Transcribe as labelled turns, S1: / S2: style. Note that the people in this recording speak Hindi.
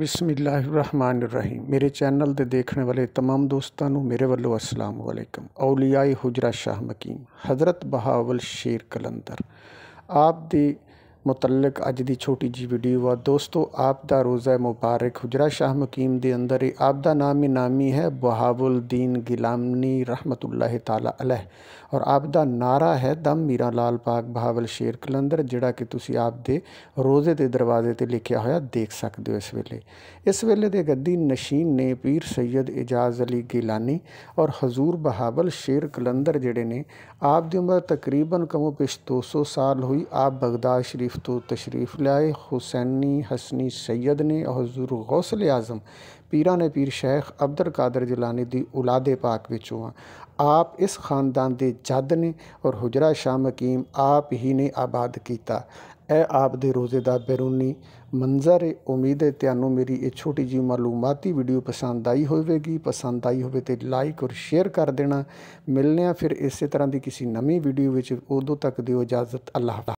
S1: बिस्मिल्लाहमान रहीम मेरे चैनल दे देखने वाले तमाम दोस्तों मेरे वालों असलम वालेकम औलियाई हुजरा शाह मकीम हज़रत बहावल शेर कलंदर आप दी मुतलक अज की छोटी जी वीडियो वा दोस्तों आपका रोज़ा मुबारक हुजरा शाह मुकीम के अंदर ही आपका नाम नामी है बहाबुलदीन गिलामनी रहमतुल्ला तलह और आपका नारा है दम मीरा लाल पाक बहावल शेर कलंधर जोड़ा कि तुम आपके रोज़े के दरवाजे पर लिखा हुआ देख सकते हो इस वेले इस वेले के गद्दी नशीन ने पीर सैयद एजाज अली गिलानी और हजूर बहावल शेर कलंधर जड़े ने आप की उम्र तकरीबन कमो पिछ दो सौ साल हुई आप बगदाद शरीफ शरीफ तो तशरीफ़ लाए हुसैनी हसनी सैद ने और हजूर गौसल आज़म पीरा ने पीर शेख अब्दुल कादर जिलानी दी औलादे पाक विच हुआ आप इस खानदान के जद ने और हुजरा शाह मकीम आप ही ने आबाद किया ਇਹ ਆਪ ਦੇ ਰੋਜ਼ੇ ਦਾ ਬੈਰੂਨੀ ਮੰਜ਼ਰ ਹੈ ਉਮੀਦ ਹੈ ਤੁਹਾਨੂੰ ਮੇਰੀ ਇਹ ਛੋਟੀ ਜੀ ਮਾਲੂਮਾਤੀ ਵੀਡੀਓ ਪਸੰਦ ਆਈ ਹੋਵੇਗੀ ਪਸੰਦ ਆਈ ਹੋਵੇ ਤੇ ਲਾਈਕ ਔਰ ਸ਼ੇਅਰ ਕਰ ਦੇਣਾ ਮਿਲਨੇ ਆ ਫਿਰ ਇਸੇ ਤਰ੍ਹਾਂ ਦੀ ਕਿਸੇ ਨਵੀਂ ਵੀਡੀਓ ਵਿੱਚ ਉਦੋਂ ਤੱਕ ਦਿਓ ਇਜਾਜ਼ਤ ਅੱਲਾਹ